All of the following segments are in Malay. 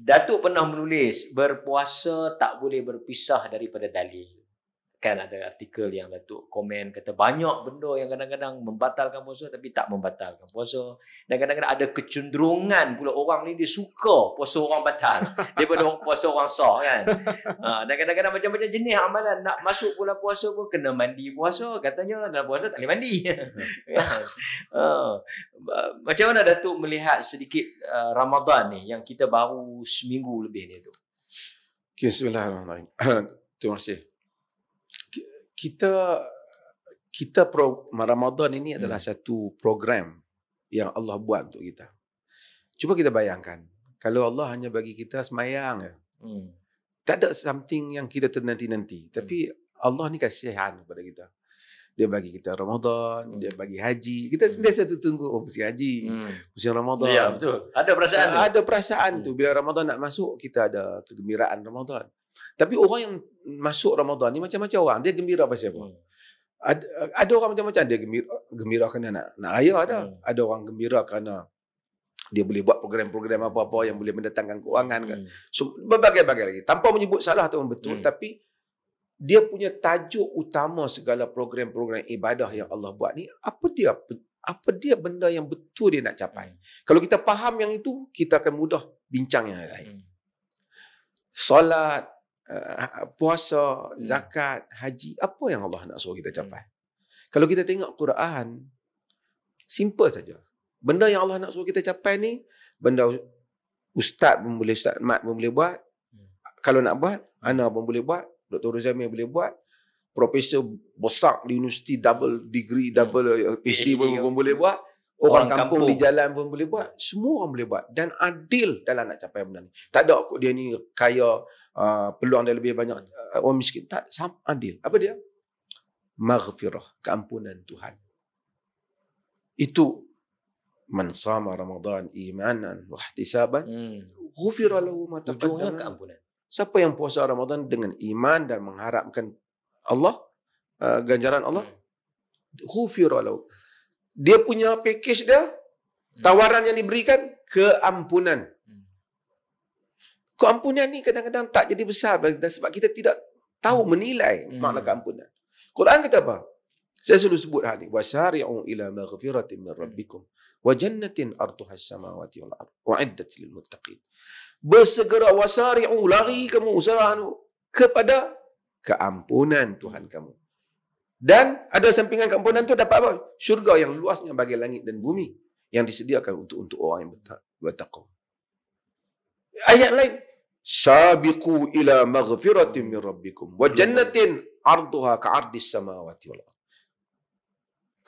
Datuk pernah menulis berpuasa tak boleh berpisah daripada dalil kan ada artikel yang Datuk komen kata banyak benda yang kadang-kadang membatalkan puasa tapi tak membatalkan puasa dan kadang-kadang ada kecenderungan pula orang ni dia suka puasa orang batal daripada puasa orang sah kan ha, dan kadang-kadang macam-macam jenis amalan nak masuk pula puasa pun kena mandi puasa katanya dalam puasa tak boleh mandi hmm. kan? ha. macam mana Datuk melihat sedikit uh, Ramadan ni yang kita baru seminggu lebih ni tu Okay, Bismillahirrahmanirrahim. Terima kasih kita kita pro, Ramadan ini adalah hmm. satu program yang Allah buat untuk kita. Cuba kita bayangkan, kalau Allah hanya bagi kita semayang, hmm. tak ada something yang kita ternanti-nanti. Hmm. Tapi Allah ni kasihan kepada kita. Dia bagi kita Ramadan, hmm. dia bagi haji. Kita hmm. satu tunggu oh musim haji, hmm. musim Ramadan. Ya, betul. Ada perasaan. Ada perasaan tu. tu. Hmm. Bila Ramadan nak masuk, kita ada kegembiraan Ramadan. Tapi orang yang masuk Ramadan ni macam-macam orang. Dia gembira pasal apa? Hmm. Ada, ada orang macam-macam dia gembira, gembira kerana nak nak raya ada. Hmm. Ada orang gembira kerana ah, dia boleh buat program-program apa-apa yang boleh mendatangkan kewangan Hmm. So, berbagai-bagai lagi. Tanpa menyebut salah atau betul hmm. tapi dia punya tajuk utama segala program-program ibadah yang Allah buat ni apa dia apa dia benda yang betul dia nak capai. Hmm. Kalau kita faham yang itu, kita akan mudah bincang yang lain. Hmm. Solat, uh, puasa, hmm. zakat, haji, apa yang Allah nak suruh kita hmm. capai? Kalau kita tengok Quran, simple saja. Benda yang Allah nak suruh kita capai ni, benda ustaz pun boleh, ustaz mat pun boleh buat. Hmm. Kalau nak buat, Anak pun boleh buat. Dr. Ruzami boleh buat. Profesor besar di universiti, double degree, double PhD pun, pun boleh buat. Orang, orang kampung, kampung di jalan pun boleh buat. Semua orang boleh buat. Dan adil dalam nak capai benda ni. Tak ada aku dia ni kaya, uh, peluang dia lebih banyak. Uh, orang miskin. Tak, sama adil. Apa dia? Maghfirah. Keampunan Tuhan. Itu. Man sama Ramadan imanan wa ihtisaban. Hmm. lahu ma Ujungnya keampunan. Siapa yang puasa Ramadan dengan iman dan mengharapkan Allah, uh, ganjaran Allah, hmm. ghufira lahu dia punya package dia tawaran yang diberikan keampunan hmm. keampunan ni kadang-kadang tak jadi besar sebab kita tidak tahu hmm. menilai hmm. makna keampunan Quran kata apa saya selalu sebut hari. ini wasari'u ila maghfiratin min rabbikum wa jannatin artuha samawati wal ard muttaqin bersegera wasari'u lari kamu usaha kepada keampunan Tuhan kamu dan ada sampingan kat ampunan tu dapat apa? Syurga yang luasnya bagi langit dan bumi. Yang disediakan untuk untuk orang yang bertakwa. Ayat lain. Sabiqu ila maghfiratin min rabbikum. Wa jannatin arduha ka'ardis samawati wal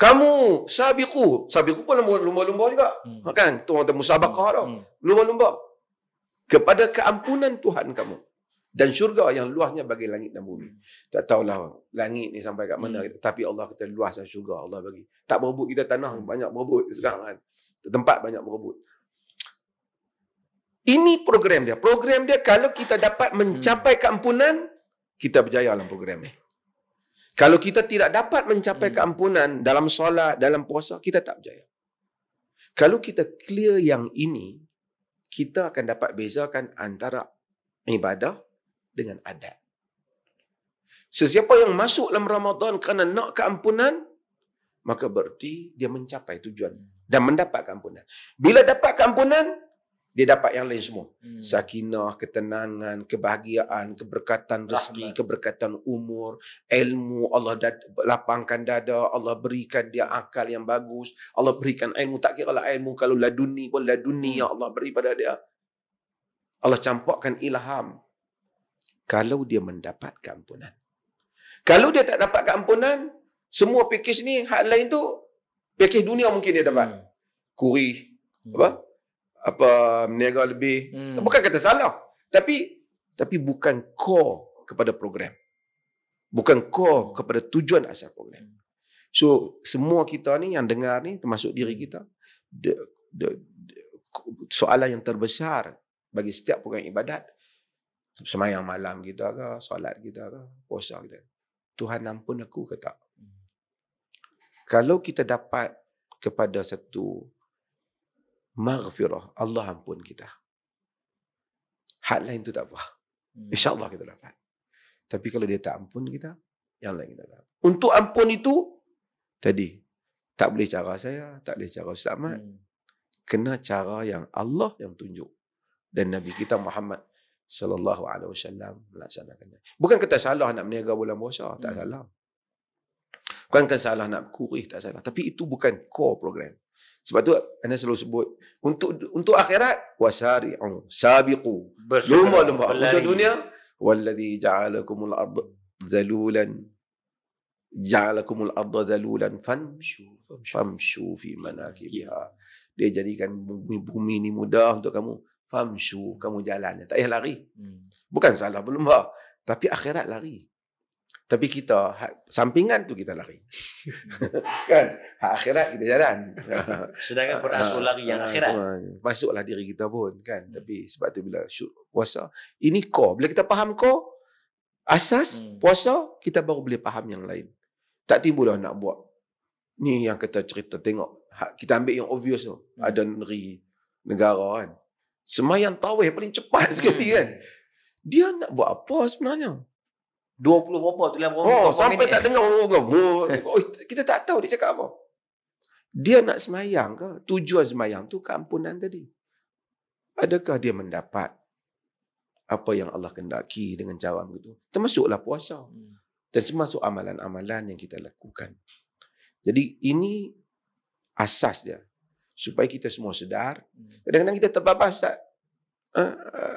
kamu sabiku, sabiku pun lumba-lumba juga. Hmm. Kan? Tu orang temu sabakah hmm. tau. Lumba-lumba. Kepada keampunan Tuhan kamu dan syurga yang luasnya bagi langit dan bumi. Tak tahulah langit ni sampai kat mana. Hmm. Tapi Allah kata luas dan syurga Allah bagi. Tak berebut kita tanah hmm. banyak berebut sekarang kan. Tempat banyak berebut. Ini program dia. Program dia kalau kita dapat hmm. mencapai keampunan, kita berjaya dalam program ni. Kalau kita tidak dapat mencapai hmm. keampunan dalam solat, dalam puasa, kita tak berjaya. Kalau kita clear yang ini, kita akan dapat bezakan antara ibadah dengan adat. Sesiapa yang masuk dalam Ramadan kerana nak keampunan, maka berarti dia mencapai tujuan dan mendapat keampunan. Bila dapat keampunan, dia dapat yang lain semua. Hmm. Sakinah, ketenangan, kebahagiaan, keberkatan rezeki, Rahmat. keberkatan umur, ilmu, Allah dat- lapangkan dada, Allah berikan dia akal yang bagus, Allah berikan ilmu, tak kira lah ilmu, kalau laduni pun laduni hmm. Ya Allah beri pada dia. Allah campurkan ilham, kalau dia mendapat keampunan. Kalau dia tak dapat keampunan, semua pakej ni, hal lain tu, pakej dunia mungkin dia dapat. Hmm. Kuri, hmm. apa, apa, meniaga lebih. Hmm. Bukan kata salah. Tapi, tapi bukan core kepada program. Bukan core hmm. kepada tujuan asal program. Hmm. So, semua kita ni yang dengar ni, termasuk diri kita, the, the, the, soalan yang terbesar bagi setiap program ibadat, semayang malam kita ke, solat kita ke, puasa kita. Tuhan ampun aku ke tak? Hmm. Kalau kita dapat kepada satu maghfirah, Allah ampun kita. Hal lain itu tak apa. Hmm. InsyaAllah kita dapat. Tapi kalau dia tak ampun kita, yang lain kita dapat. Untuk ampun itu, tadi, tak boleh cara saya, tak boleh cara Ustaz Ahmad. Hmm. Kena cara yang Allah yang tunjuk. Dan Nabi kita Muhammad sallallahu alaihi wasallam melaksanakannya. Bukan kata salah nak berniaga bulan puasa, tak hmm. salah. Bukan kan salah nak kurih, tak salah. Tapi itu bukan core program. Sebab tu anda selalu sebut untuk untuk akhirat wasari'u sabiqu lumba-lumba untuk dunia wallazi ja'alakumul ard zalulan ja'alakumul ard zalulan famshu famshu fi manakibiha dia jadikan bumi, bumi ni mudah untuk kamu famshu kamu jalannya tak payah lari hmm. bukan salah berlumba tapi akhirat lari tapi kita ha, sampingan tu kita lari hmm. kan ha, akhirat kita jalan sedangkan Quran pun ha, lari yang akhirat semuanya. masuklah diri kita pun kan hmm. tapi sebab tu bila puasa ini kau bila kita faham kau asas hmm. puasa kita baru boleh faham yang lain tak timbullah nak buat ni yang kita cerita tengok kita ambil yang obvious tu hmm. ada negeri negara kan Semayang tawih paling cepat hmm. sekali kan. Dia nak buat apa sebenarnya? 20 berapa tu lah. Oh, sampai tak dengar orang oh, kita tak tahu dia cakap apa. Dia nak semayang ke? Tujuan semayang tu keampunan tadi. Adakah dia mendapat apa yang Allah kendaki dengan jawab begitu? Termasuklah puasa. Hmm. Dan termasuk amalan-amalan yang kita lakukan. Jadi ini asas dia supaya kita semua sedar. Hmm. Kadang-kadang kita terbabas tak, Uh, eh,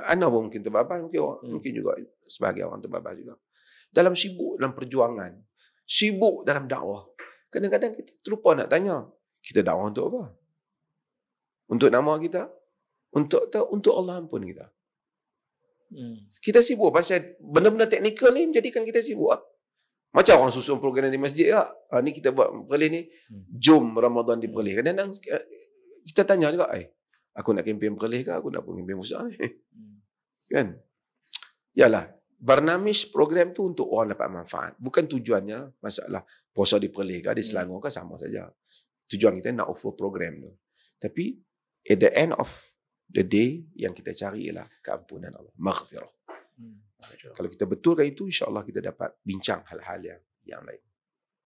eh, anda pun mungkin terbabas, mungkin, orang, hmm. mungkin juga sebagai orang terbabas juga. Dalam sibuk dalam perjuangan, sibuk dalam dakwah. Kadang-kadang kita terlupa nak tanya, kita dakwah untuk apa? Untuk nama kita? Untuk untuk Allah ampun kita. Hmm. Kita sibuk pasal benda-benda teknikal ni menjadikan kita sibuk. Lah. Macam orang susun program di masjid lah. Ha, ni kita buat perlis ni. Hmm. Jom Ramadan di perlis. Kadang-kadang eh, kita tanya juga, eh, aku nak kempen berkelih ke? Aku nak pun kempen musa ni. Hmm. kan? Yalah, Barnamis program tu untuk orang dapat manfaat. Bukan tujuannya masalah posa di Perlis ke, di hmm. Selangor ke, sama saja. Tujuan kita nak offer program tu. Tapi, at the end of the day, yang kita cari ialah keampunan Allah. Maghfirah. Hmm. Kalau kita betulkan itu, insyaAllah kita dapat bincang hal-hal yang, yang lain.